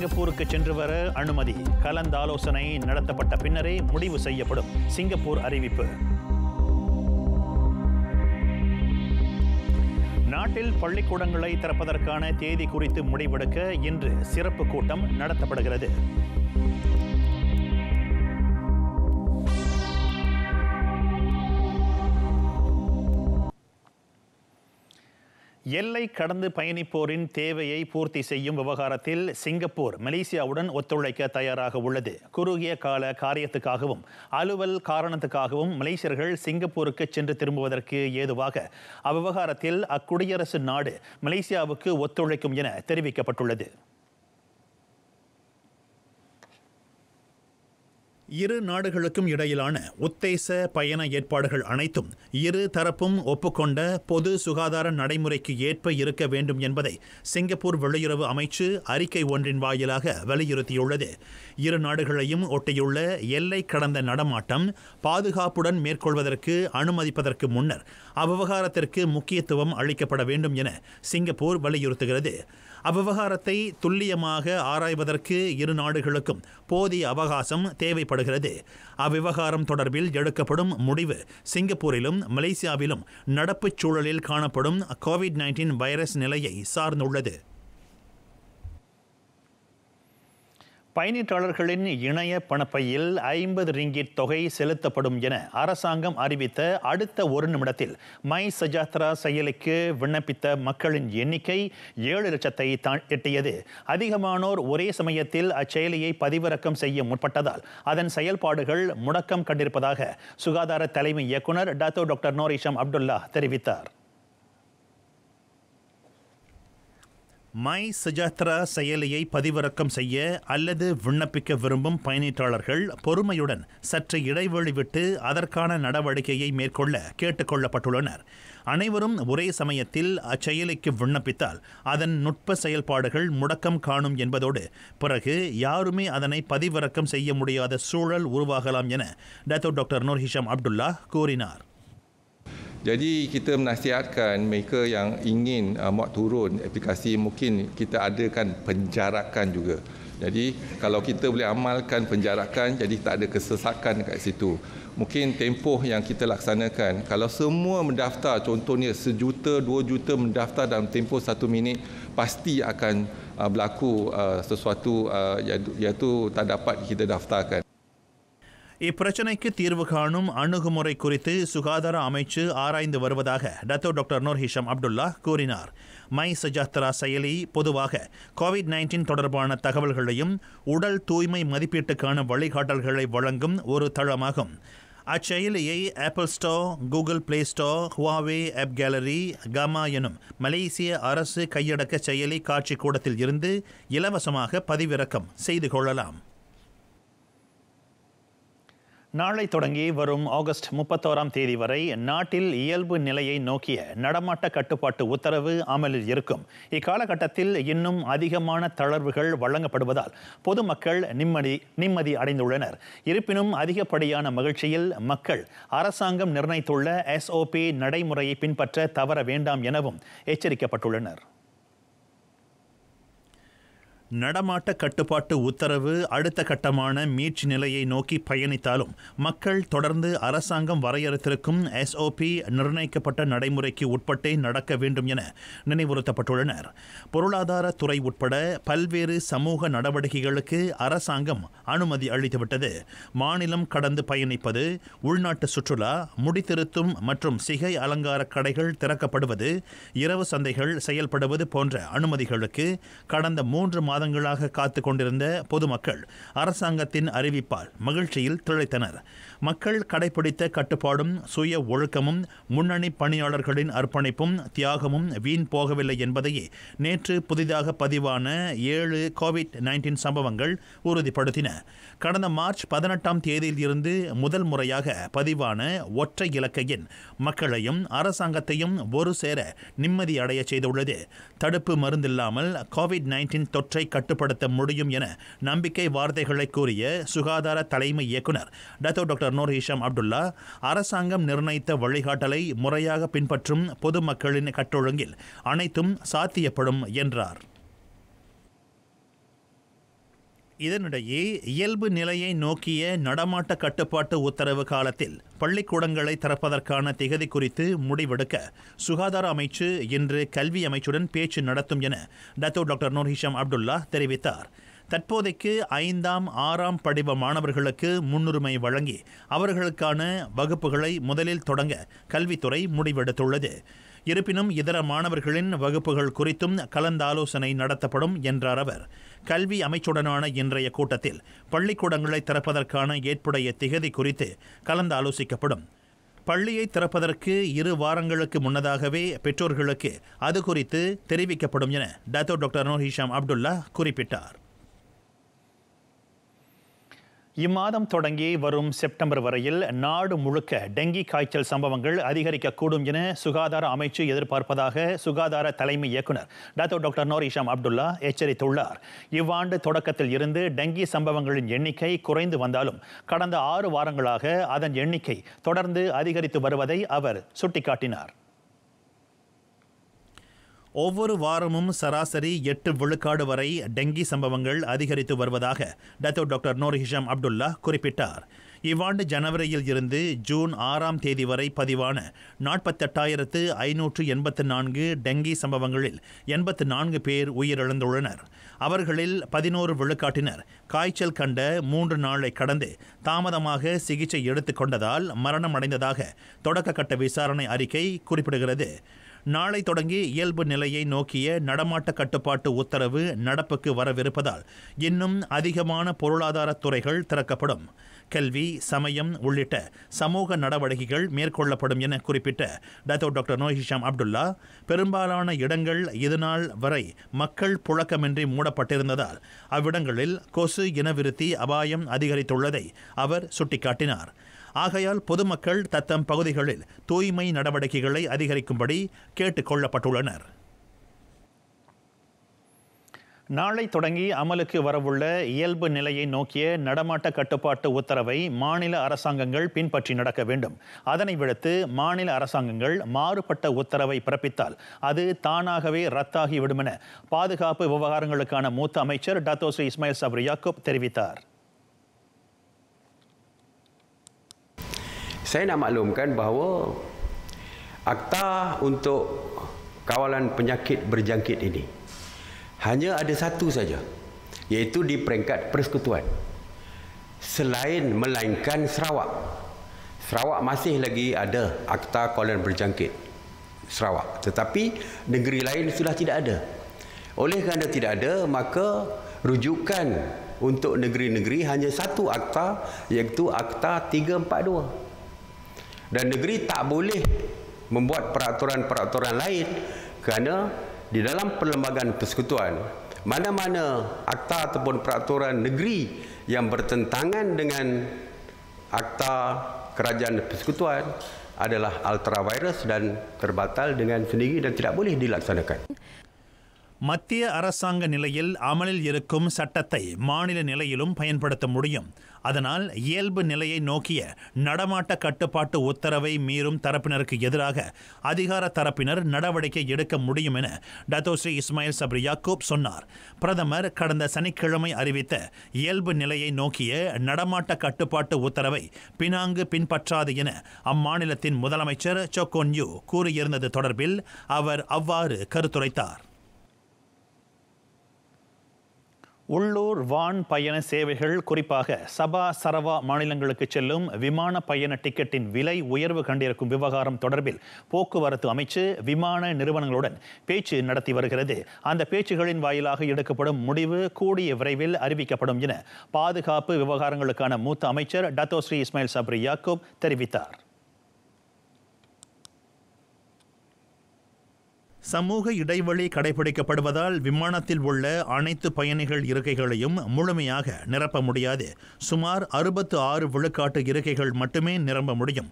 சிங்கப்பூருக்கு சென்று வர அனுமதி கலந்தாலோசனை நடத்தப்பட்ட பின்னரே முடிவு செய்யப்படும் சிங்கப்பூர் அறிவிப்பு நாட்டில் பள்ளிக்கூடங்களை திறப்பதற்கான தேதி குறித்து முடிவெடுக்க இன்று சிறப்பு கூட்டம் நடத்தப்படுகிறது எல்லை கடந்து பயணிப்போரின் தேவையை பூர்த்தி செய்யும் விவகாரத்தில் சிங்கப்பூர் மலேசியாவுடன் ஒத்துழைக்க தயாராக உள்ளது குறுகிய கால காரியத்துக்காகவும் அலுவல் காரணத்துக்காகவும் மலேசியர்கள் சிங்கப்பூருக்கு சென்று திரும்புவதற்கு ஏதுவாக அவ்விவகாரத்தில் அக்குடியரசு நாடு மலேசியாவுக்கு ஒத்துழைக்கும் என தெரிவிக்கப்பட்டுள்ளது இரு நாடுகளுக்கும் இடையிலான உத்தேச பயண ஏற்பாடுகள் அனைத்தும் இரு தரப்பும் ஒப்புக்கொண்ட பொது சுகாதார நடைமுறைக்கு ஏற்ப இருக்க வேண்டும் என்பதை சிங்கப்பூர் வெளியுறவு அமைச்சு அறிக்கை ஒன்றின் வாயிலாக வலியுறுத்தியுள்ளது இரு நாடுகளையும் ஒட்டியுள்ள எல்லை கடந்த நடமாட்டம் பாதுகாப்புடன் மேற்கொள்வதற்கு அனுமதிப்பதற்கு முன்னர் அவ்வகாரத்திற்கு முக்கியத்துவம் அளிக்கப்பட வேண்டும் என சிங்கப்பூர் வலியுறுத்துகிறது அவ்விவகாரத்தை துல்லியமாக ஆராய்வதற்கு இரு நாடுகளுக்கும் போதிய அவகாசம் தேவைப்படுகிறது அவ்விவகாரம் தொடர்பில் எடுக்கப்படும் முடிவு சிங்கப்பூரிலும் மலேசியாவிலும் நடப்புச் சூழலில் காணப்படும் கோவிட் நைன்டீன் வைரஸ் நிலையை சார்ந்துள்ளது பயணீட்டாளர்களின் இணைய பணப்பையில் ஐம்பது ரிங்கிட் தொகை செலுத்தப்படும் என அரசாங்கம் அறிவித்த அடுத்த ஒரு நிமிடத்தில் மை சஜாத்ரா செயலிக்கு விண்ணப்பித்த மக்களின் எண்ணிக்கை ஏழு லட்சத்தை எட்டியது அதிகமானோர் ஒரே சமயத்தில் அச்செயலியை பதிவிறக்கம் செய்ய முற்பட்டதால் அதன் செயல்பாடுகள் முடக்கம் கண்டிருப்பதாக சுகாதார தலைமை இயக்குநர் டாத்தோ டாக்டர் நோரிஷம் அப்துல்லா தெரிவித்தார் மை சுஜாத்ரா செயலியை பதிவிறக்கம் செய்ய அல்லது விண்ணப்பிக்க விரும்பும் பயணீட்டாளர்கள் பொறுமையுடன் சற்று இடைவெளி விட்டு அதற்கான நடவடிக்கையை மேற்கொள்ள கேட்டுக்கொள்ளப்பட்டுள்ளனர் அனைவரும் ஒரே சமயத்தில் அச்செயலிக்கு விண்ணப்பித்தால் அதன் நுட்ப செயல்பாடுகள் முடக்கம் காணும் என்பதோடு பிறகு யாருமே அதனை பதிவிறக்கம் செய்ய முடியாத சூழல் உருவாகலாம் என டத்தோ டாக்டர் நூர்ஹிஷாம் அப்துல்லா கூறினார் Jadi kita menasihatkan mereka yang ingin uh, muat turun aplikasi mungkin kita adakan penjarakan juga. Jadi kalau kita boleh amalkan penjarakan jadi tak ada kesesakan dekat situ. Mungkin tempoh yang kita laksanakan kalau semua mendaftar contohnya sejuta dua juta mendaftar dalam tempoh satu minit pasti akan uh, berlaku uh, sesuatu uh, iaitu tak dapat kita daftarkan. இப்பிரச்சினைக்கு தீர்வு காணும் அணுகுமுறை குறித்து சுகாதார அமைச்சு ஆராய்ந்து வருவதாக Dato doctor Noor Hisham Abdullah கூறினார் My சஜாத்ரா செயலி பொதுவாக கோவிட் நைன்டீன் தொடர்பான தகவல்களையும் உடல் தூய்மை மதிப்பீட்டுக்கான வழிகாட்டல்களை வழங்கும் ஒரு தளமாகும் அச்செயலியை Apple store Google Play store Huawei app gallery கமா எனும் மலேசிய அரசு கையடக்க செயலி காட்சி கூடத்தில் இருந்து இலவசமாக பதிவிறக்கம் செய்து கொள்ளலாம் நாளை தொடங்கி வரும் ஆகஸ்ட் முப்பத்தோராம் தேதி வரை நாட்டில் இயல்பு நிலையை நோக்கிய நடமாட்ட கட்டுப்பாட்டு உத்தரவு அமலில் இருக்கும் இக்காலகட்டத்தில் இன்னும் அதிகமான தளர்வுகள் வழங்கப்படுவதால் பொதுமக்கள் நிம்மதி நிம்மதி அடைந்துள்ளனர் இருப்பினும் அதிகப்படியான மகிழ்ச்சியில் மக்கள் அரசாங்கம் நிர்ணயித்துள்ள எஸ்ஓபி நடைமுறையை பின்பற்ற தவற வேண்டாம் எனவும் எச்சரிக்கப்பட்டுள்ளனர் நடமாட்ட கட்டுப்பாட்டு உத்தரவு அடுத்த கட்டமான மீட்சி நிலையை நோக்கி பயணித்தாலும் மக்கள் தொடர்ந்து அரசாங்கம் வரையறுத்திருக்கும் எஸ்ஓபி நிர்ணயிக்கப்பட்ட நடைமுறைக்கு உட்பட்டே நடக்க வேண்டும் என நினைவுறுத்தப்பட்டுள்ளனர் பொருளாதார துறை உட்பட பல்வேறு சமூக நடவடிக்கைகளுக்கு அரசாங்கம் அனுமதி அளித்துவிட்டது மாநிலம் கடந்து பயணிப்பது உள்நாட்டு சுற்றுலா முடித்திருத்தும் மற்றும் சிகை அலங்கார கடைகள் திறக்கப்படுவது இரவு சந்தைகள் செயல்படுவது போன்ற அனுமதிகளுக்கு கடந்த மூன்று மாத மாதங்களாக காத்து கொண்டிருந்த பொதுமக்கள் அரசாங்கத்தின் அறிவிப்பால் மகிழ்ச்சியில் திளைத்தனர் மக்கள் கடைபிடித்த கட்டுப்பாடும் சுய ஒழுக்கமும் முன்னணி பணியாளர்களின் அர்ப்பணிப்பும் தியாகமும் வீண் போகவில்லை என்பதையே நேற்று புதிதாக பதிவான ஏழு கோவிட் நைன்டீன் சம்பவங்கள் உறுதிப்படுத்தின கடந்த மார்ச் பதினெட்டாம் தேதியில் இருந்து முதல் முறையாக பதிவான ஒற்றை இலக்கையின் மக்களையும் அரசாங்கத்தையும் ஒரு சேர நிம்மதி அடைய செய்துள்ளது தடுப்பு மருந்தில்லாமல் கோவிட் நைன்டீன் தொற்றை கட்டுப்படுத்த முடியும் என நம்பிக்கை வார்த்தைகளை கூறிய சுகாதார தலைமை இயக்குனர் Dato doctor Noor Hisham Abdullah அரசாங்கம் நிர்ணயித்த வழிகாட்டலை முறையாக பின்பற்றும் பொதுமக்களின் கட்டொழுங்கில் அனைத்தும் சாத்தியப்படும் என்றார் இதனிடையே இயல்பு நிலையை நோக்கிய நடமாட்ட கட்டுப்பாட்டு உத்தரவு காலத்தில் பள்ளிக்கூடங்களை திறப்பதற்கான திகதி குறித்து முடிவெடுக்க சுகாதார அமைச்சு இன்று கல்வி அமைச்சுடன் பேச்சு நடத்தும் என டத்தோ டாக்டர் நூர்ஹிஷாம் அப்துல்லா தெரிவித்தார் தற்போதைக்கு ஐந்தாம் ஆறாம் படிவ மாணவர்களுக்கு முன்னுரிமை வழங்கி அவர்களுக்கான வகுப்புகளை முதலில் தொடங்க கல்வித்துறை முடிவெடுத்துள்ளது இருப்பினும் இதர மாணவர்களின் வகுப்புகள் குறித்தும் கலந்தாலோசனை நடத்தப்படும் என்றார் அவர் கல்வி அமைச்சுடனான இன்றைய கூட்டத்தில் பள்ளிக்கூடங்களை திறப்பதற்கான ஏற்புடைய திகதி குறித்து கலந்தாலோசிக்கப்படும் பள்ளியை திறப்பதற்கு இரு வாரங்களுக்கு முன்னதாகவே பெற்றோர்களுக்கு அது குறித்து தெரிவிக்கப்படும் என டத்தோ டாக்டர் நோஹிஷாம் அப்துல்லா குறிப்பிட்டார் இம்மாதம் தொடங்கி வரும் செப்டம்பர் வரையில் நாடு முழுக்க டெங்கி காய்ச்சல் சம்பவங்கள் அதிகரிக்கக்கூடும் என சுகாதார அமைச்சு எதிர்பார்ப்பதாக சுகாதார தலைமை இயக்குனர் doctor doctor Noor Hisham Abdullah எச்சரித்துள்ளார் இவ்வாண்டு தொடக்கத்தில் இருந்து டெங்கி சம்பவங்களின் எண்ணிக்கை குறைந்து வந்தாலும் கடந்த ஆறு வாரங்களாக அதன் எண்ணிக்கை தொடர்ந்து அதிகரித்து வருவதை அவர் சுட்டிக்காட்டினார் ஒவ்வொரு வாரமும் சராசரி எட்டு விழுக்காடு வரை டெங்கி சம்பவங்கள் அதிகரித்து வருவதாக Dato doctor Noor Hisham Abdullah குறிப்பிட்டார் இவ்வாண்டு ஜனவரியில் இருந்து ஜூன் ஆறாம் தேதி வரை பதிவான நாற்பத்தெட்டாயிரத்து ஐநூற்று எண்பத்து நான்கு டெங்கி சம்பவங்களில் எண்பத்து நான்கு பேர் உயிரிழந்துள்ளனர் அவர்களில் பதினோரு விழுக்காட்டினர் காய்ச்சல் கண்ட மூன்று நாளை கடந்து தாமதமாக சிகிச்சை எடுத்துக்கொண்டதால் மரணமடைந்ததாக தொடக்க கட்ட விசாரணை அறிக்கை குறிப்பிடுகிறது நாளை தொடங்கி இயல்பு நிலையை நோக்கிய நடமாட்ட கட்டுப்பாட்டு உத்தரவு நடப்புக்கு வரவிருப்பதால் இன்னும் அதிகமான பொருளாதார துறைகள் திறக்கப்படும் கல்வி சமயம் உள்ளிட்ட சமூக நடவடிக்கைகள் மேற்கொள்ளப்படும் என குறிப்பிட்ட டத்தோ டாக்டர் நோஹிஷாம் அப்துல்லா பெரும்பாலான இடங்கள் இதுநாள் வரை மக்கள் புழக்கமின்றி மூடப்பட்டிருந்ததால் அவ்விடங்களில் கொசு இனவிருத்தி அபாயம் அதிகரித்துள்ளதை அவர் சுட்டிக்காட்டினார் ஆகையால் பொதுமக்கள் தத்தம் பகுதிகளில் தூய்மை நடவடிக்கைகளை அதிகரிக்கும்படி கேட்டுக் கொள்ளப்பட்டுள்ளனர் நாளை தொடங்கி அமலுக்கு வரவுள்ள இயல்பு நிலையை நோக்கிய நடமாட்ட கட்டுப்பாட்டு உத்தரவை மாநில அரசாங்கங்கள் பின்பற்றி நடக்க வேண்டும் அதனை விடுத்து மாநில அரசாங்கங்கள் மாறுபட்ட உத்தரவை பிறப்பித்தால் அது தானாகவே ரத்தாகிவிடும் என பாதுகாப்பு விவகாரங்களுக்கான மூத்த அமைச்சர் டத்தோஸ்ரீ இஸ்மாயில் சப்ரி யாக்கோப் தெரிவித்தார் saya nak maklumkan bahawa akta untuk kawalan penyakit berjangkit ini hanya ada satu saja iaitu di peringkat persekutuan selain melainkan Sarawak Sarawak masih lagi ada akta kawalan berjangkit Sarawak tetapi negeri lain sudah tidak ada oleh kerana tidak ada maka rujukan untuk negeri-negeri hanya satu akta iaitu akta dan negeri tak boleh membuat peraturan-peraturan lain kerana di dalam perlembagaan persekutuan mana-mana akta ataupun peraturan negeri yang bertentangan dengan akta kerajaan persekutuan adalah ultravirus dan terbatal dengan sendiri dan tidak boleh dilaksanakan. Mati nilai yang மத்திய அரசாங்க நிலையில் mana nilai சட்டத்தை மாநில payen pada முடியும் அதனால் இயல்பு நிலையை நோக்கிய நடமாட்ட கட்டுப்பாட்டு உத்தரவை மீறும் தரப்பினருக்கு எதிராக அதிகார தரப்பினர் நடவடிக்கை எடுக்க முடியும் என டத்தோஸ்ரீ இஸ்மாயில் சப்ரி யாக்கூப் சொன்னார் பிரதமர் கடந்த சனிக்கிழமை அறிவித்த இயல்பு நிலையை நோக்கிய நடமாட்ட கட்டுப்பாட்டு உத்தரவை பினாங்கு பின்பற்றாது என அம்மாநிலத்தின் முதலமைச்சர் சொக்கோன்யூ கூறியிருந்தது தொடர்பில் அவர் அவ்வாறு கருத்துரைத்தார் உள்ளூர் வான் பயண சேவைகள் குறிப்பாக சபா சரவா மாநிலங்களுக்கு செல்லும் விமான பயண டிக்கெட்டின் விலை உயர்வு கண்டிருக்கும் விவகாரம் தொடர்பில் போக்குவரத்து அமைச்சு விமான நிறுவனங்களுடன் பேச்சு நடத்தி வருகிறது அந்த பேச்சுகளின் வாயிலாக எடுக்கப்படும் முடிவு கூடிய விரைவில் அறிவிக்கப்படும் என பாதுகாப்பு விவகாரங்களுக்கான மூத்த அமைச்சர் டத்தோஸ்ரீ இஸ்மாயில் சப்ரி யாக்கூப் தெரிவித்தார் சமூக இடைவெளி கடைபிடிக்கப்படுவதால் விமானத்தில் உள்ள அனைத்து பயணிகள் இருக்கைகளையும் முழுமையாக நிரப்ப முடியாது சுமார் அறுபத்து ஆறு விழுக்காட்டு இருக்கைகள் மட்டுமே நிரம்ப முடியும்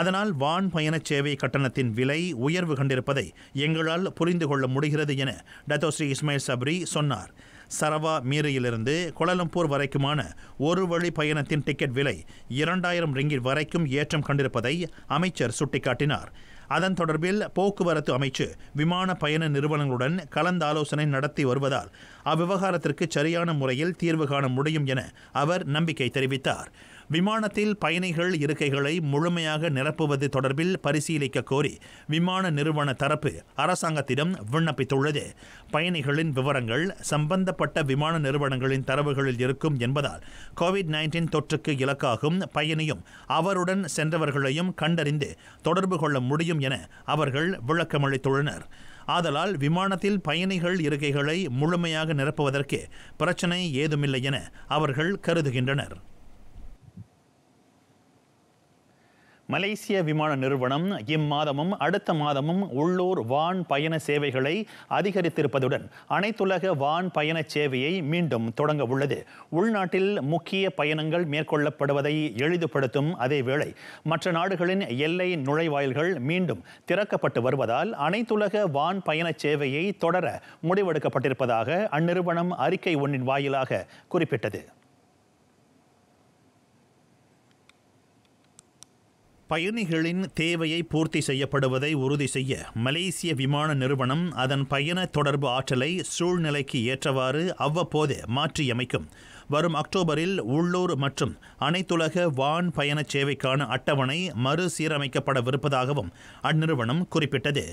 அதனால் வான் பயணச் சேவை கட்டணத்தின் விலை உயர்வு கண்டிருப்பதை எங்களால் புரிந்து கொள்ள முடிகிறது என டத்தோஸ்ரீ இஸ்மாயில் சப்ரி சொன்னார் சரவா மீரையிலிருந்து கொலலம்பூர் வரைக்குமான ஒரு வழி பயணத்தின் டிக்கெட் விலை இரண்டாயிரம் ரிங்கிட் வரைக்கும் ஏற்றம் கண்டிருப்பதை அமைச்சர் சுட்டிக்காட்டினார் அதன் தொடர்பில் போக்குவரத்து அமைச்சு விமான பயண நிறுவனங்களுடன் கலந்தாலோசனை நடத்தி வருவதால் அவ்விவகாரத்திற்கு சரியான முறையில் தீர்வு காண முடியும் என அவர் நம்பிக்கை தெரிவித்தார் விமானத்தில் பயணிகள் இருக்கைகளை முழுமையாக நிரப்புவது தொடர்பில் பரிசீலிக்க கோரி விமான நிறுவன தரப்பு அரசாங்கத்திடம் விண்ணப்பித்துள்ளது பயணிகளின் விவரங்கள் சம்பந்தப்பட்ட விமான நிறுவனங்களின் தரவுகளில் இருக்கும் என்பதால் கோவிட் நைன்டீன் தொற்றுக்கு இலக்காகும் பயணியும் அவருடன் சென்றவர்களையும் கண்டறிந்து தொடர்பு கொள்ள முடியும் என அவர்கள் விளக்கமளித்துள்ளனர் ஆதலால் விமானத்தில் பயணிகள் இருக்கைகளை முழுமையாக நிரப்புவதற்கு பிரச்சினை ஏதுமில்லை என அவர்கள் கருதுகின்றனர் மலேசிய விமான நிறுவனம் இம்மாதமும் அடுத்த மாதமும் உள்ளூர் வான் பயண சேவைகளை அதிகரித்திருப்பதுடன் அனைத்துலக வான் பயண சேவையை மீண்டும் தொடங்க உள்ளது உள்நாட்டில் முக்கிய பயணங்கள் மேற்கொள்ளப்படுவதை எளிதுபடுத்தும் அதேவேளை மற்ற நாடுகளின் எல்லை நுழைவாயில்கள் மீண்டும் திறக்கப்பட்டு வருவதால் அனைத்துலக வான் பயண சேவையை தொடர முடிவெடுக்கப்பட்டிருப்பதாக அந்நிறுவனம் அறிக்கை ஒன்றின் வாயிலாக குறிப்பிட்டது பயணிகளின் தேவையை பூர்த்தி செய்யப்படுவதை உறுதி செய்ய மலேசிய விமான நிறுவனம் அதன் பயண தொடர்பு ஆற்றலை சூழ்நிலைக்கு ஏற்றவாறு அவ்வப்போது மாற்றியமைக்கும் வரும் அக்டோபரில் உள்ளூர் மற்றும் அனைத்துலக வான் பயண சேவைக்கான அட்டவணை மறுசீரமைக்கப்படவிருப்பதாகவும் அந்நிறுவனம் குறிப்பிட்டது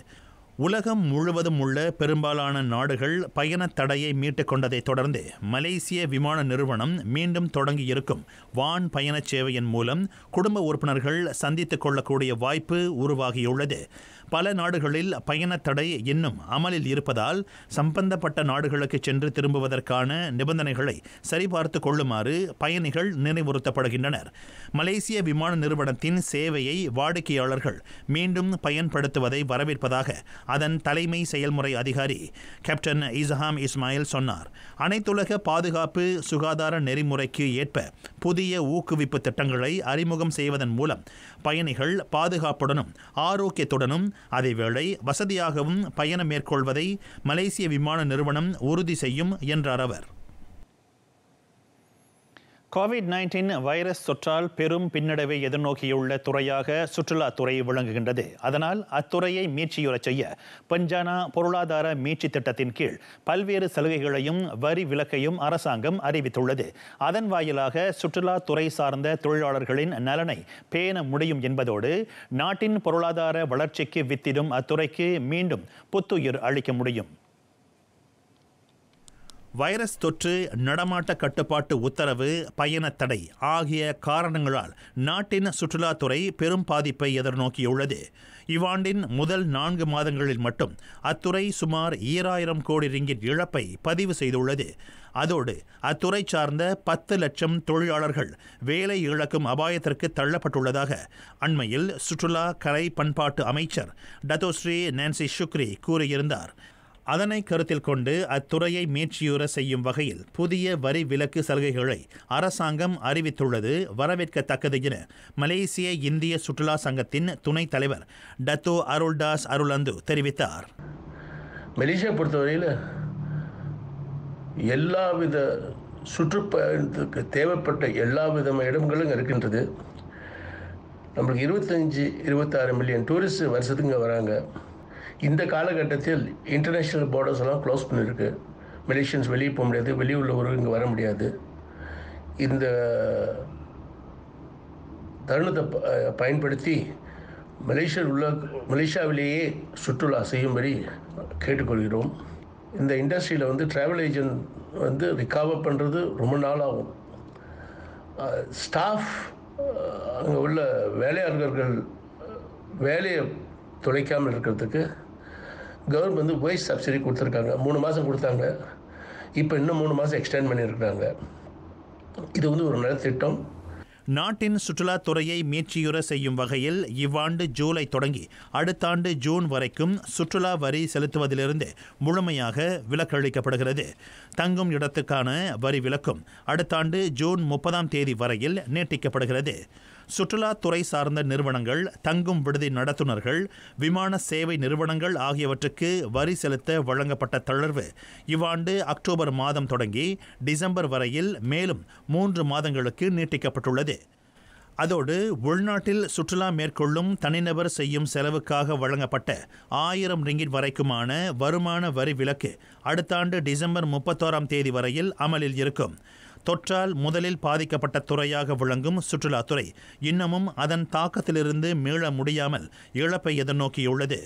உலகம் முழுவதும் உள்ள பெரும்பாலான நாடுகள் பயண தடையை மீட்டுக் கொண்டதைத் தொடர்ந்து மலேசிய விமான நிறுவனம் மீண்டும் தொடங்கியிருக்கும் வான் பயண சேவையின் மூலம் குடும்ப உறுப்பினர்கள் சந்தித்துக் கொள்ளக்கூடிய வாய்ப்பு உருவாகியுள்ளது பல நாடுகளில் பயண தடை இன்னும் அமலில் இருப்பதால் சம்பந்தப்பட்ட நாடுகளுக்கு சென்று திரும்புவதற்கான நிபந்தனைகளை சரிபார்த்து கொள்ளுமாறு பயணிகள் நினைவுறுத்தப்படுகின்றனர் மலேசிய விமான நிறுவனத்தின் சேவையை வாடிக்கையாளர்கள் மீண்டும் பயன்படுத்துவதை வரவேற்பதாக அதன் தலைமை செயல்முறை அதிகாரி கேப்டன் இசஹாம் இஸ்மாயில் சொன்னார் அனைத்துலக பாதுகாப்பு சுகாதார நெறிமுறைக்கு ஏற்ப புதிய ஊக்குவிப்பு திட்டங்களை அறிமுகம் செய்வதன் மூலம் பயணிகள் பாதுகாப்புடனும் ஆரோக்கியத்துடனும் அதேவேளை வசதியாகவும் பயணம் மேற்கொள்வதை மலேசிய விமான நிறுவனம் உறுதி செய்யும் என்றார் அவர் கோவிட் நைன்டீன் வைரஸ் தொற்றால் பெரும் பின்னடைவை எதிர்நோக்கியுள்ள துறையாக சுற்றுலாத்துறை விளங்குகின்றது அதனால் அத்துறையை மீட்சியுறச் செய்ய பஞ்சானா பொருளாதார மீட்சி திட்டத்தின் கீழ் பல்வேறு சலுகைகளையும் வரி விலக்கையும் அரசாங்கம் அறிவித்துள்ளது அதன் வாயிலாக சுற்றுலாத்துறை சார்ந்த தொழிலாளர்களின் நலனை பேண முடியும் என்பதோடு நாட்டின் பொருளாதார வளர்ச்சிக்கு வித்திடும் அத்துறைக்கு மீண்டும் புத்துயிர் அளிக்க முடியும் வைரஸ் தொற்று நடமாட்ட கட்டுப்பாட்டு உத்தரவு பயண தடை ஆகிய காரணங்களால் நாட்டின் சுற்றுலாத்துறை பெரும் பாதிப்பை எதிர்நோக்கியுள்ளது இவ்வாண்டின் முதல் நான்கு மாதங்களில் மட்டும் அத்துறை சுமார் ஈராயிரம் கோடி ரிங்கிட் இழப்பை பதிவு செய்துள்ளது அதோடு அத்துறை சார்ந்த பத்து லட்சம் தொழிலாளர்கள் வேலை இழக்கும் அபாயத்திற்கு தள்ளப்பட்டுள்ளதாக அண்மையில் சுற்றுலா கலை பண்பாட்டு அமைச்சர் டத்தோஸ்ரீ நான்சி சுக்ரி கூறியிருந்தார் அதனை கருத்தில் கொண்டு அத்துறையை மீட்சியுற செய்யும் வகையில் புதிய வரி விலக்கு சலுகைகளை அரசாங்கம் அறிவித்துள்ளது வரவேற்கத்தக்கது என மலேசிய இந்திய சுற்றுலா சங்கத்தின் துணைத் தலைவர் டத்தோ அருள்தாஸ் அருளந்து தெரிவித்தார் மலேசியா பொறுத்தவரையில் எல்லாவித சுற்றுப்பயணத்துக்கு தேவைப்பட்ட எல்லா விதமான இடங்களும் இருக்கின்றது நம்மளுக்கு இருபத்தஞ்சி இருபத்தாறு மில்லியன் டூரிஸ்ட் வருஷத்துக்கு வராங்க இந்த காலகட்டத்தில் இன்டர்நேஷ்னல் பார்டர்ஸ் எல்லாம் க்ளோஸ் பண்ணியிருக்கு மெலேஷியன்ஸ் வெளியே போக முடியாது வெளியே உள்ளவர்கள் இங்கே வர முடியாது இந்த தருணத்தை பயன்படுத்தி மலேசியர் உள்ள மலேசியாவிலேயே சுற்றுலா செய்யும்படி கேட்டுக்கொள்கிறோம் இந்த இண்டஸ்ட்ரியில் வந்து ட்ராவல் ஏஜென்ட் வந்து ரிகவர் பண்ணுறது ரொம்ப நாள் ஆகும் ஸ்டாஃப் அங்கே உள்ள வேலையாளர்கள் வேலையை தொலைக்காமல் இருக்கிறதுக்கு கவர்மெண்ட் வந்து வேஜ் சப்சிடி கொடுத்துருக்காங்க மூணு மாதம் கொடுத்தாங்க இப்போ இன்னும் மூணு மாதம் எக்ஸ்டெண்ட் பண்ணியிருக்காங்க இது வந்து ஒரு நல்ல திட்டம் நாட்டின் சுற்றுலாத்துறையை மீட்சியுற செய்யும் வகையில் இவ்வாண்டு ஜூலை தொடங்கி அடுத்த ஆண்டு ஜூன் வரைக்கும் சுற்றுலா வரி செலுத்துவதிலிருந்து முழுமையாக விலக்களிக்கப்படுகிறது தங்கும் இடத்துக்கான வரி விலக்கும் அடுத்த ஆண்டு ஜூன் முப்பதாம் தேதி வரையில் நீட்டிக்கப்படுகிறது சுற்றுலாத்துறை சார்ந்த நிறுவனங்கள் தங்கும் விடுதி நடத்துனர்கள் விமான சேவை நிறுவனங்கள் ஆகியவற்றுக்கு வரி செலுத்த வழங்கப்பட்ட தளர்வு இவ்வாண்டு அக்டோபர் மாதம் தொடங்கி டிசம்பர் வரையில் மேலும் மூன்று மாதங்களுக்கு நீட்டிக்கப்பட்டுள்ளது அதோடு உள்நாட்டில் சுற்றுலா மேற்கொள்ளும் தனிநபர் செய்யும் செலவுக்காக வழங்கப்பட்ட ஆயிரம் ரிங்கிட் வரைக்குமான வருமான வரி விலக்கு அடுத்த ஆண்டு டிசம்பர் முப்பத்தோராம் தேதி வரையில் அமலில் இருக்கும் தொற்றால் முதலில் பாதிக்கப்பட்ட துறையாக விளங்கும் சுற்றுலாத்துறை இன்னமும் அதன் தாக்கத்திலிருந்து மீள முடியாமல் இழப்பை எதிர்நோக்கியுள்ளது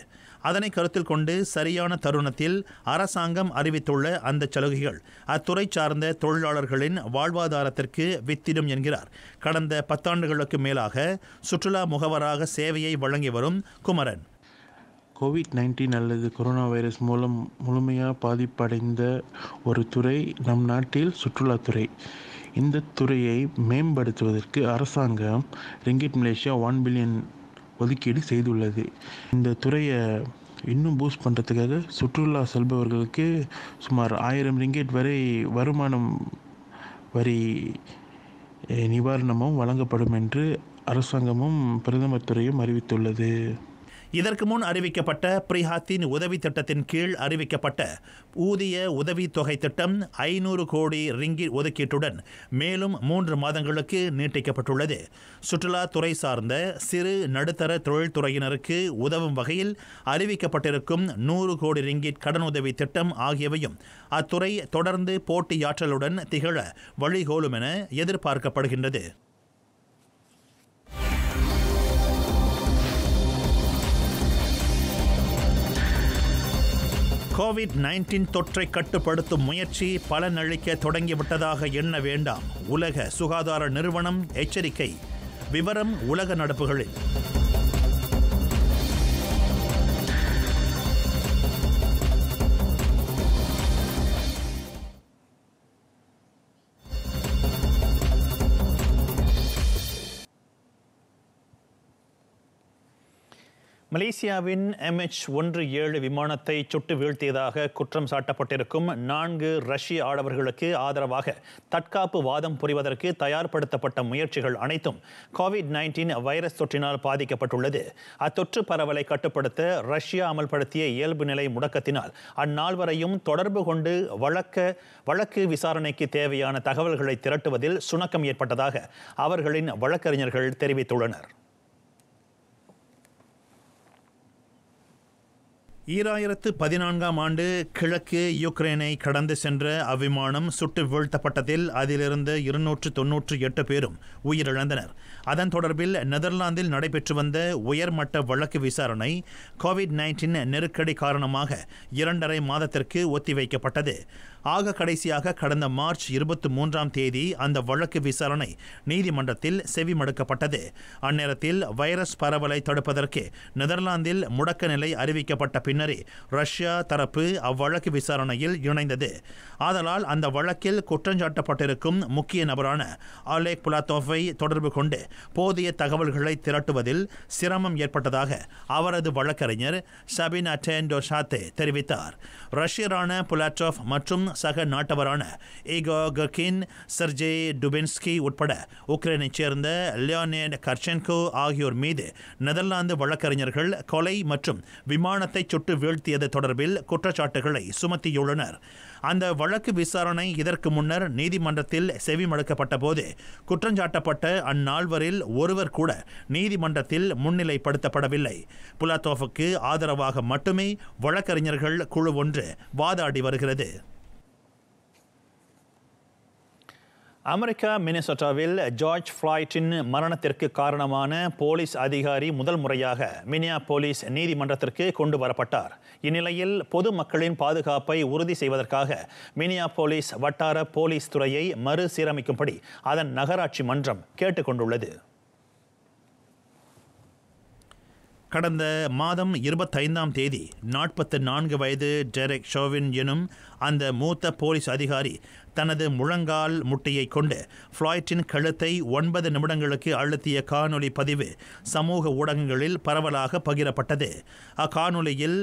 அதனை கருத்தில் கொண்டு சரியான தருணத்தில் அரசாங்கம் அறிவித்துள்ள அந்த சலுகைகள் அத்துறை சார்ந்த தொழிலாளர்களின் வாழ்வாதாரத்திற்கு வித்திடும் என்கிறார் கடந்த பத்தாண்டுகளுக்கு மேலாக சுற்றுலா முகவராக சேவையை வழங்கி வரும் குமரன் கோவிட் நைன்டீன் அல்லது கொரோனா வைரஸ் மூலம் முழுமையாக பாதிப்படைந்த ஒரு துறை நம் நாட்டில் சுற்றுலாத்துறை இந்த துறையை மேம்படுத்துவதற்கு அரசாங்கம் ரிங்கிட் மலேசியா ஒன் பில்லியன் ஒதுக்கீடு செய்துள்ளது இந்த துறையை இன்னும் பூஸ்ட் பண்ணுறதுக்காக சுற்றுலா செல்பவர்களுக்கு சுமார் ஆயிரம் ரிங்கெட் வரை வருமானம் வரி நிவாரணமும் வழங்கப்படும் என்று அரசாங்கமும் பிரதமர் துறையும் அறிவித்துள்ளது இதற்கு முன் அறிவிக்கப்பட்ட பிரிஹாத்தின் உதவி திட்டத்தின் கீழ் அறிவிக்கப்பட்ட ஊதிய உதவித்தொகை திட்டம் ஐநூறு கோடி ரிங்கி ஒதுக்கீட்டுடன் மேலும் மூன்று மாதங்களுக்கு நீட்டிக்கப்பட்டுள்ளது சுற்றுலாத்துறை சார்ந்த சிறு நடுத்தர தொழில்துறையினருக்கு உதவும் வகையில் அறிவிக்கப்பட்டிருக்கும் நூறு கோடி ரிங்கிட் கடனுதவி திட்டம் ஆகியவையும் அத்துறை தொடர்ந்து போட்டியாற்றலுடன் திகழ வழிகோலும் என எதிர்பார்க்கப்படுகின்றது கோவிட் நைன்டீன் தொற்றை கட்டுப்படுத்தும் முயற்சி பலனளிக்க தொடங்கிவிட்டதாக எண்ண வேண்டாம் உலக சுகாதார நிறுவனம் எச்சரிக்கை விவரம் உலக நடப்புகளில் மலேசியாவின் எம்ஹெச் ஒன்று ஏழு விமானத்தை சுட்டு வீழ்த்தியதாக குற்றம் சாட்டப்பட்டிருக்கும் நான்கு ரஷ்ய ஆடவர்களுக்கு ஆதரவாக தற்காப்பு வாதம் புரிவதற்கு தயார்படுத்தப்பட்ட முயற்சிகள் அனைத்தும் கோவிட் நைன்டீன் வைரஸ் தொற்றினால் பாதிக்கப்பட்டுள்ளது அத்தொற்று பரவலை கட்டுப்படுத்த ரஷ்யா அமல்படுத்திய இயல்பு நிலை முடக்கத்தினால் அந்நால்வரையும் தொடர்பு கொண்டு வழக்க வழக்கு விசாரணைக்கு தேவையான தகவல்களை திரட்டுவதில் சுணக்கம் ஏற்பட்டதாக அவர்களின் வழக்கறிஞர்கள் தெரிவித்துள்ளனர் ஈராயிரத்து பதினான்காம் ஆண்டு கிழக்கு யுக்ரைனை கடந்து சென்ற அவ்விமானம் சுட்டு வீழ்த்தப்பட்டதில் அதிலிருந்து இருநூற்று தொன்னூற்று எட்டு பேரும் உயிரிழந்தனர் அதன் தொடர்பில் நெதர்லாந்தில் நடைபெற்று வந்த உயர்மட்ட வழக்கு விசாரணை கோவிட் நைன்டீன் நெருக்கடி காரணமாக இரண்டரை மாதத்திற்கு ஒத்திவைக்கப்பட்டது ஆக கடைசியாக கடந்த மார்ச் இருபத்தி மூன்றாம் தேதி அந்த வழக்கு விசாரணை நீதிமன்றத்தில் செவிமடுக்கப்பட்டது அந்நேரத்தில் வைரஸ் பரவலை தடுப்பதற்கு நெதர்லாந்தில் முடக்க நிலை அறிவிக்கப்பட்ட பின்னரே ரஷ்யா தரப்பு அவ்வழக்கு விசாரணையில் இணைந்தது ஆதலால் அந்த வழக்கில் குற்றஞ்சாட்டப்பட்டிருக்கும் முக்கிய நபரான அலேக் புலாத்தோவை தொடர்பு கொண்டு போதிய தகவல்களை திரட்டுவதில் சிரமம் ஏற்பட்டதாக அவரது வழக்கறிஞர் சபின் அட்டேண்டோ ஷாத்தே தெரிவித்தார் ரஷ்யரான புலாட்டோவ் மற்றும் சக நாட்டவரான ஏகோ ககின் சர்ஜே டுபென்ஸ்கி உட்பட உக்ரைனைச் சேர்ந்த லியோனேட் கர்ஷென்கோ ஆகியோர் மீது நெதர்லாந்து வழக்கறிஞர்கள் கொலை மற்றும் விமானத்தை சுட்டு வீழ்த்தியது தொடர்பில் குற்றச்சாட்டுகளை சுமத்தியுள்ளனர் அந்த வழக்கு விசாரணை இதற்கு முன்னர் நீதிமன்றத்தில் செவிமடுக்கப்பட்ட போது குற்றஞ்சாட்டப்பட்ட அந்நால்வரில் ஒருவர் கூட நீதிமன்றத்தில் முன்னிலைப்படுத்தப்படவில்லை புலாத்தோஃபுக்கு ஆதரவாக மட்டுமே வழக்கறிஞர்கள் குழு ஒன்று வாதாடி வருகிறது அமெரிக்கா மினிசோட்டாவில் ஜார்ஜ் ஃப்ளாய்டின் மரணத்திற்கு காரணமான போலீஸ் அதிகாரி முதல் முறையாக மினியா போலீஸ் நீதிமன்றத்திற்கு கொண்டு வரப்பட்டார் இந்நிலையில் பொதுமக்களின் பாதுகாப்பை உறுதி செய்வதற்காக மினியா போலீஸ் வட்டார போலீஸ் துறையை மறுசீரமைக்கும்படி அதன் நகராட்சி மன்றம் கேட்டுக்கொண்டுள்ளது கடந்த மாதம் இருபத்தைந்தாம் தேதி நாற்பத்து நான்கு வயது டெரெக் ஷோவின் எனும் அந்த மூத்த போலீஸ் அதிகாரி தனது முழங்கால் முட்டையை கொண்டு ஃப்ளாய்டின் கழுத்தை ஒன்பது நிமிடங்களுக்கு அழுத்திய காணொலி பதிவு சமூக ஊடகங்களில் பரவலாக பகிரப்பட்டது அக்காணொலியில்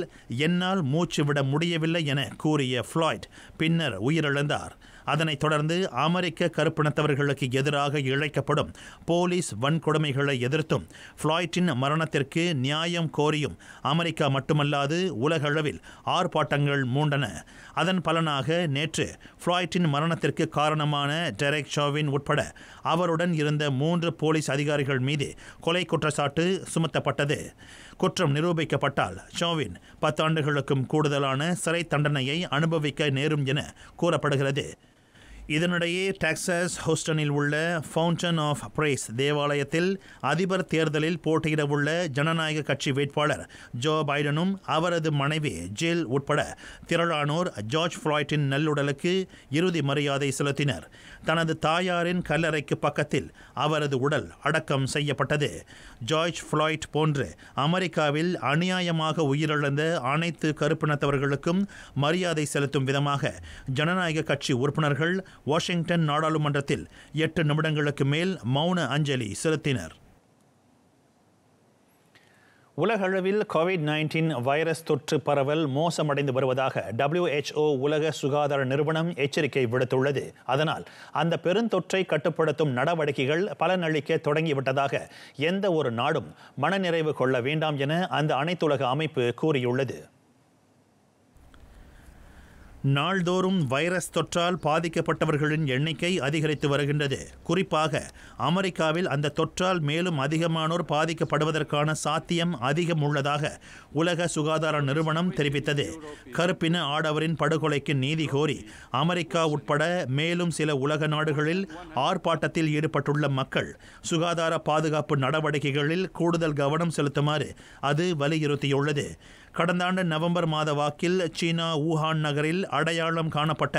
என்னால் மூச்சு விட முடியவில்லை என கூறிய ஃப்ளாய்ட் பின்னர் உயிரிழந்தார் அதனைத் தொடர்ந்து அமெரிக்க கருப்பினத்தவர்களுக்கு எதிராக இழைக்கப்படும் போலீஸ் வன்கொடுமைகளை எதிர்த்தும் ஃப்ளாய்டின் மரணத்திற்கு நியாயம் கோரியும் அமெரிக்கா மட்டுமல்லாது உலகளவில் ஆர்ப்பாட்டங்கள் மூண்டன அதன் பலனாக நேற்று ஃப்ளாய்டின் மரணத்திற்கு காரணமான டெரெக் ஷாவின் உட்பட அவருடன் இருந்த மூன்று போலீஸ் அதிகாரிகள் மீது கொலை குற்றச்சாட்டு சுமத்தப்பட்டது குற்றம் நிரூபிக்கப்பட்டால் ஷோவின் பத்தாண்டுகளுக்கும் கூடுதலான சிறை தண்டனையை அனுபவிக்க நேரும் என கூறப்படுகிறது இதனிடையே டெக்சாஸ் ஹோஸ்டனில் உள்ள ஃபவுண்டன் ஆஃப் பிரேஸ் தேவாலயத்தில் அதிபர் தேர்தலில் போட்டியிடவுள்ள ஜனநாயக கட்சி வேட்பாளர் ஜோ பைடனும் அவரது மனைவி ஜேல் உட்பட திரளானோர் ஜார்ஜ் ஃப்ளாய்டின் நல்லுடலுக்கு இறுதி மரியாதை செலுத்தினர் தனது தாயாரின் கல்லறைக்கு பக்கத்தில் அவரது உடல் அடக்கம் செய்யப்பட்டது ஜார்ஜ் ஃப்ளாய்ட் போன்று அமெரிக்காவில் அநியாயமாக உயிரிழந்த அனைத்து கருப்பினத்தவர்களுக்கும் மரியாதை செலுத்தும் விதமாக ஜனநாயக கட்சி உறுப்பினர்கள் வாஷிங்டன் நாடாளுமன்றத்தில் எட்டு நிமிடங்களுக்கு மேல் மௌன அஞ்சலி செலுத்தினர் உலகளவில் கோவிட் நைன்டீன் வைரஸ் தொற்று பரவல் மோசமடைந்து வருவதாக டபிள்யூஹெச்ஓ உலக சுகாதார நிறுவனம் எச்சரிக்கை விடுத்துள்ளது அதனால் அந்த பெருந்தொற்றை கட்டுப்படுத்தும் நடவடிக்கைகள் பலனளிக்க தொடங்கிவிட்டதாக எந்த ஒரு நாடும் மனநிறைவு கொள்ள வேண்டாம் என அந்த அனைத்துலக அமைப்பு கூறியுள்ளது நாள்தோறும் வைரஸ் தொற்றால் பாதிக்கப்பட்டவர்களின் எண்ணிக்கை அதிகரித்து வருகின்றது குறிப்பாக அமெரிக்காவில் அந்த தொற்றால் மேலும் அதிகமானோர் பாதிக்கப்படுவதற்கான சாத்தியம் அதிகம் உள்ளதாக உலக சுகாதார நிறுவனம் தெரிவித்தது கருப்பின ஆடவரின் படுகொலைக்கு நீதி கோரி அமெரிக்கா உட்பட மேலும் சில உலக நாடுகளில் ஆர்ப்பாட்டத்தில் ஈடுபட்டுள்ள மக்கள் சுகாதார பாதுகாப்பு நடவடிக்கைகளில் கூடுதல் கவனம் செலுத்துமாறு அது வலியுறுத்தியுள்ளது கடந்த ஆண்டு நவம்பர் மாத வாக்கில் சீனா ஊஹான் நகரில் அடையாளம் காணப்பட்ட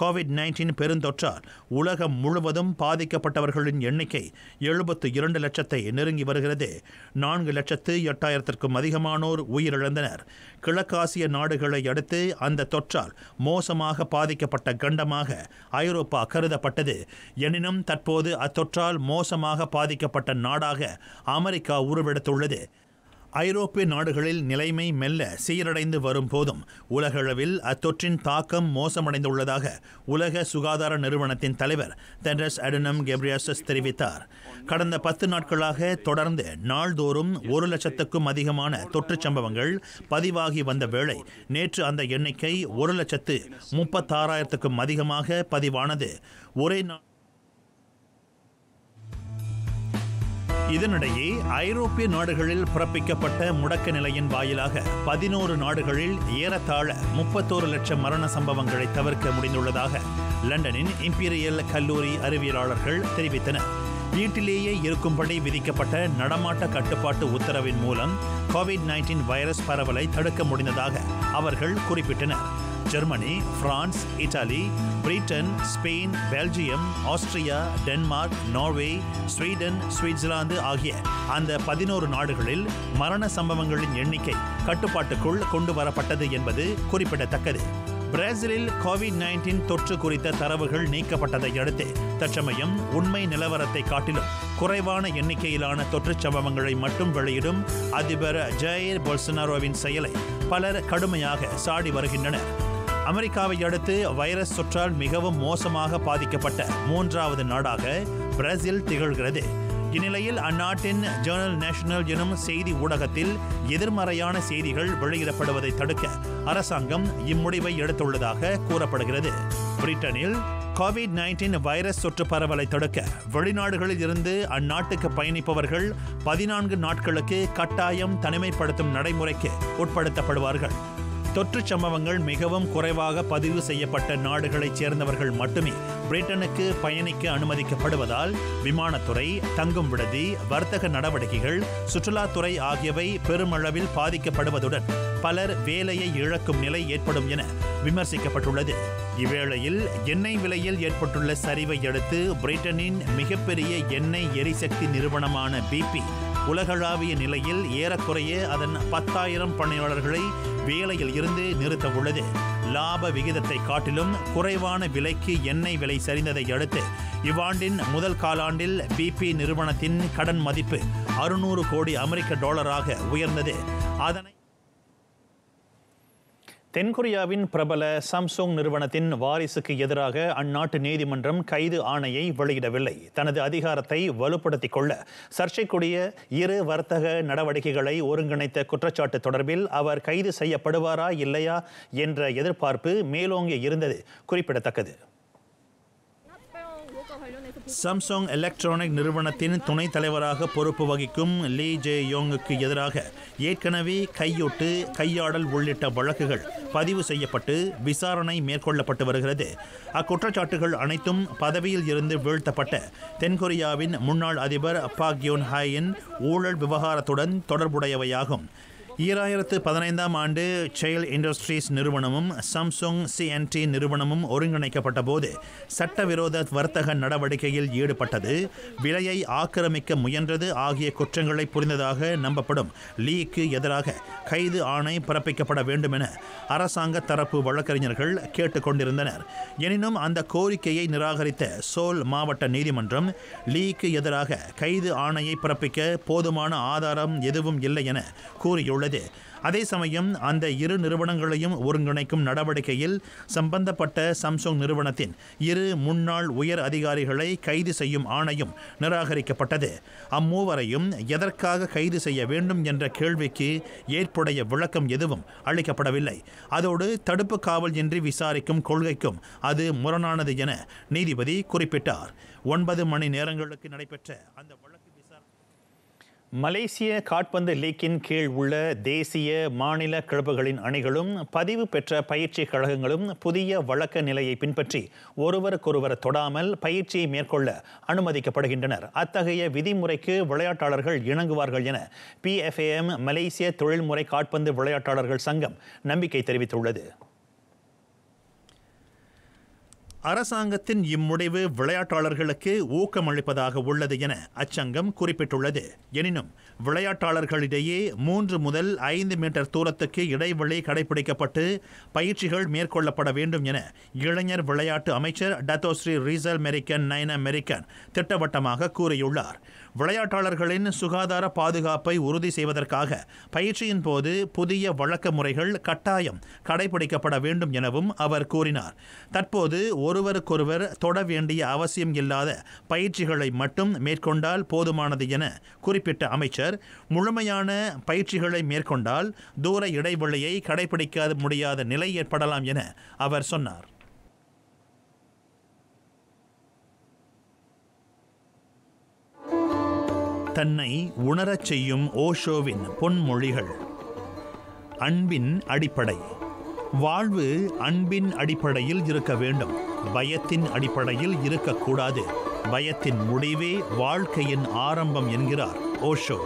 கோவிட் நைன்டீன் பெருந்தொற்றால் உலகம் முழுவதும் பாதிக்கப்பட்டவர்களின் எண்ணிக்கை எழுபத்து இரண்டு லட்சத்தை நெருங்கி வருகிறது நான்கு லட்சத்து எட்டாயிரத்திற்கும் அதிகமானோர் உயிரிழந்தனர் கிழக்காசிய நாடுகளை அடுத்து அந்த தொற்றால் மோசமாக பாதிக்கப்பட்ட கண்டமாக ஐரோப்பா கருதப்பட்டது எனினும் தற்போது அத்தொற்றால் மோசமாக பாதிக்கப்பட்ட நாடாக அமெரிக்கா உருவெடுத்துள்ளது ஐரோப்பிய நாடுகளில் நிலைமை மெல்ல சீரடைந்து வரும் போதும் உலகளவில் அத்தொற்றின் தாக்கம் மோசமடைந்துள்ளதாக உலக சுகாதார நிறுவனத்தின் தலைவர் தென்ரஸ் அடனம் கெப்ரியாசஸ் தெரிவித்தார் கடந்த பத்து நாட்களாக தொடர்ந்து நாள்தோறும் ஒரு லட்சத்துக்கும் அதிகமான தொற்று சம்பவங்கள் பதிவாகி வந்த வேளை நேற்று அந்த எண்ணிக்கை ஒரு லட்சத்து முப்பத்தாறாயிரத்துக்கும் அதிகமாக பதிவானது ஒரே நாள் இதனிடையே ஐரோப்பிய நாடுகளில் பிறப்பிக்கப்பட்ட முடக்க நிலையின் வாயிலாக பதினோரு நாடுகளில் ஏறத்தாழ முப்பத்தோரு லட்சம் மரண சம்பவங்களை தவிர்க்க முடிந்துள்ளதாக லண்டனின் இம்பீரியல் கல்லூரி அறிவியலாளர்கள் தெரிவித்தனர் வீட்டிலேயே இருக்கும்படி விதிக்கப்பட்ட நடமாட்ட கட்டுப்பாட்டு உத்தரவின் மூலம் கோவிட் நைன்டீன் வைரஸ் பரவலை தடுக்க முடிந்ததாக அவர்கள் குறிப்பிட்டனர் Germany France Italy Britain Spain Belgium Austria Denmark Norway Sweden Switzerland ஆகிய அந்த பதினோரு நாடுகளில் மரண சம்பவங்களின் எண்ணிக்கை கட்டுப்பாட்டுக்குள் கொண்டு வரப்பட்டது என்பது குறிப்பிடத்தக்கது பிரேசிலில் கோவிட் நைன்டீன் தொற்று குறித்த தரவுகள் நீக்கப்பட்டதை அடுத்து தற்சமயம் உண்மை நிலவரத்தை காட்டிலும் குறைவான எண்ணிக்கையிலான தொற்றுச் சம்பவங்களை மட்டும் வெளியிடும் அதிபர் ஜெயர் பொல்சனாரோவின் செயலை பலர் கடுமையாக சாடி வருகின்றனர் அமெரிக்காவை அடுத்து வைரஸ் தொற்றால் மிகவும் மோசமாக பாதிக்கப்பட்ட மூன்றாவது நாடாக பிரேசில் திகழ்கிறது இந்நிலையில் அந்நாட்டின் ஜேர்னல் நேஷனல் எனும் செய்தி ஊடகத்தில் எதிர்மறையான செய்திகள் வெளியிடப்படுவதை தடுக்க அரசாங்கம் இம்முடிவை எடுத்துள்ளதாக கூறப்படுகிறது பிரிட்டனில் கோவிட் நைன்டீன் வைரஸ் தொற்று பரவலை தடுக்க வெளிநாடுகளில் இருந்து அந்நாட்டுக்கு பயணிப்பவர்கள் பதினான்கு நாட்களுக்கு கட்டாயம் தனிமைப்படுத்தும் நடைமுறைக்கு உட்படுத்தப்படுவார்கள் தொற்று சம்பவங்கள் மிகவும் குறைவாக பதிவு செய்யப்பட்ட நாடுகளைச் சேர்ந்தவர்கள் மட்டுமே பிரிட்டனுக்கு பயணிக்க அனுமதிக்கப்படுவதால் விமானத்துறை தங்கும் விடுதி வர்த்தக நடவடிக்கைகள் சுற்றுலாத்துறை ஆகியவை பெருமளவில் பாதிக்கப்படுவதுடன் பலர் வேலையை இழக்கும் நிலை ஏற்படும் என விமர்சிக்கப்பட்டுள்ளது இவ்வேளையில் எண்ணெய் விலையில் ஏற்பட்டுள்ள சரிவை அடுத்து பிரிட்டனின் மிகப்பெரிய எண்ணெய் எரிசக்தி நிறுவனமான பிபி உலகளாவிய நிலையில் ஏறக்குறைய அதன் பத்தாயிரம் பணியாளர்களை வேலையில் இருந்து நிறுத்த உள்ளது லாப விகிதத்தை காட்டிலும் குறைவான விலைக்கு எண்ணெய் விலை சரிந்ததை அடுத்து இவ்வாண்டின் முதல் காலாண்டில் பிபி நிறுவனத்தின் கடன் மதிப்பு அறுநூறு கோடி அமெரிக்க டாலராக உயர்ந்தது அதனை தென்கொரியாவின் பிரபல சாம்சுங் நிறுவனத்தின் வாரிசுக்கு எதிராக அந்நாட்டு நீதிமன்றம் கைது ஆணையை வெளியிடவில்லை தனது அதிகாரத்தை வலுப்படுத்திக் கொள்ள சர்ச்சைக்குரிய இரு வர்த்தக நடவடிக்கைகளை ஒருங்கிணைத்த குற்றச்சாட்டு தொடர்பில் அவர் கைது செய்யப்படுவாரா இல்லையா என்ற எதிர்பார்ப்பு மேலோங்கி இருந்தது குறிப்பிடத்தக்கது சம்சங் எலக்ட்ரானிக் நிறுவனத்தின் துணைத் தலைவராக பொறுப்பு வகிக்கும் லீ ஜே யோங்குக்கு எதிராக ஏற்கனவே கையொட்டு கையாடல் உள்ளிட்ட வழக்குகள் பதிவு செய்யப்பட்டு விசாரணை மேற்கொள்ளப்பட்டு வருகிறது அக்குற்றச்சாட்டுகள் அனைத்தும் பதவியில் இருந்து வீழ்த்தப்பட்ட தென்கொரியாவின் முன்னாள் அதிபர் அப்பாக்யோன் ஹாயின் ஊழல் விவகாரத்துடன் தொடர்புடையவையாகும் ஈராயிரத்து பதினைந்தாம் ஆண்டு செயல் இண்டஸ்ட்ரீஸ் நிறுவனமும் சாம்சுங் சிஎன்டி நிறுவனமும் ஒருங்கிணைக்கப்பட்ட போது சட்டவிரோத வர்த்தக நடவடிக்கையில் ஈடுபட்டது விலையை ஆக்கிரமிக்க முயன்றது ஆகிய குற்றங்களை புரிந்ததாக நம்பப்படும் லீக்கு எதிராக கைது ஆணை பிறப்பிக்கப்பட வேண்டும் என அரசாங்க தரப்பு வழக்கறிஞர்கள் கேட்டுக்கொண்டிருந்தனர் எனினும் அந்த கோரிக்கையை நிராகரித்த சோல் மாவட்ட நீதிமன்றம் லீக்கு எதிராக கைது ஆணையை பிறப்பிக்க போதுமான ஆதாரம் எதுவும் இல்லை என கூறியுள்ளது உள்ளது அதே சமயம் அந்த இரு நிறுவனங்களையும் ஒருங்கிணைக்கும் நடவடிக்கையில் சம்பந்தப்பட்ட சாம்சுங் நிறுவனத்தின் இரு முன்னாள் உயர் அதிகாரிகளை கைது செய்யும் ஆணையும் நிராகரிக்கப்பட்டது அம்மூவரையும் எதற்காக கைது செய்ய வேண்டும் என்ற கேள்விக்கு ஏற்புடைய விளக்கம் எதுவும் அளிக்கப்படவில்லை அதோடு தடுப்பு காவல் இன்றி விசாரிக்கும் கொள்கைக்கும் அது முரணானது என நீதிபதி குறிப்பிட்டார் ஒன்பது மணி நேரங்களுக்கு நடைபெற்ற அந்த வழக்கு விசாரணை மலேசிய காட்பந்து லீக்கின் கீழ் உள்ள தேசிய மாநில கிளப்புகளின் அணிகளும் பதிவு பெற்ற பயிற்சி கழகங்களும் புதிய வழக்க நிலையை பின்பற்றி ஒருவருக்கொருவர் தொடாமல் பயிற்சியை மேற்கொள்ள அனுமதிக்கப்படுகின்றனர் அத்தகைய விதிமுறைக்கு விளையாட்டாளர்கள் இணங்குவார்கள் என பிஎஃப்ஏஎம் மலேசிய தொழில்முறை காட்பந்து விளையாட்டாளர்கள் சங்கம் நம்பிக்கை தெரிவித்துள்ளது அரசாங்கத்தின் இம்முடிவு விளையாட்டாளர்களுக்கு ஊக்கமளிப்பதாக உள்ளது என அச்சங்கம் குறிப்பிட்டுள்ளது எனினும் விளையாட்டாளர்களிடையே மூன்று முதல் ஐந்து மீட்டர் தூரத்துக்கு இடைவெளி கடைபிடிக்கப்பட்டு பயிற்சிகள் மேற்கொள்ளப்பட வேண்டும் என இளைஞர் விளையாட்டு அமைச்சர் Dato Seri Reezal Merican Naina Merican திட்டவட்டமாக கூறியுள்ளார் விளையாட்டாளர்களின் சுகாதார பாதுகாப்பை உறுதி செய்வதற்காக பயிற்சியின் போது புதிய வழக்க முறைகள் கட்டாயம் கடைபிடிக்கப்பட வேண்டும் எனவும் அவர் கூறினார் தற்போது ஒருவருக்கொருவர் தொட வேண்டிய அவசியம் இல்லாத பயிற்சிகளை மட்டும் மேற்கொண்டால் போதுமானது என குறிப்பிட்ட அமைச்சர் முழுமையான பயிற்சிகளை மேற்கொண்டால் தூர இடைவெளியை கடைபிடிக்க முடியாத நிலை ஏற்படலாம் என அவர் சொன்னார் தன்னை உணரச் செய்யும் ஓஷோவின் பொன்மொழிகள் அன்பின் அடிப்படை வாழ்வு அன்பின் அடிப்படையில் இருக்க வேண்டும் பயத்தின் அடிப்படையில் இருக்கக்கூடாது பயத்தின் முடிவே வாழ்க்கையின் ஆரம்பம் என்கிறார் ஓஷோ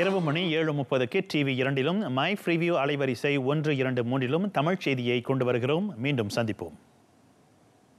இரவு மணி ஏழு முப்பதுக்கு டிவி இரண்டிலும் மை ஃப்ரீவியூ அலைவரிசை ஒன்று இரண்டு மூன்றிலும் தமிழ் செய்தியை கொண்டு வருகிறோம் மீண்டும் சந்திப்போம்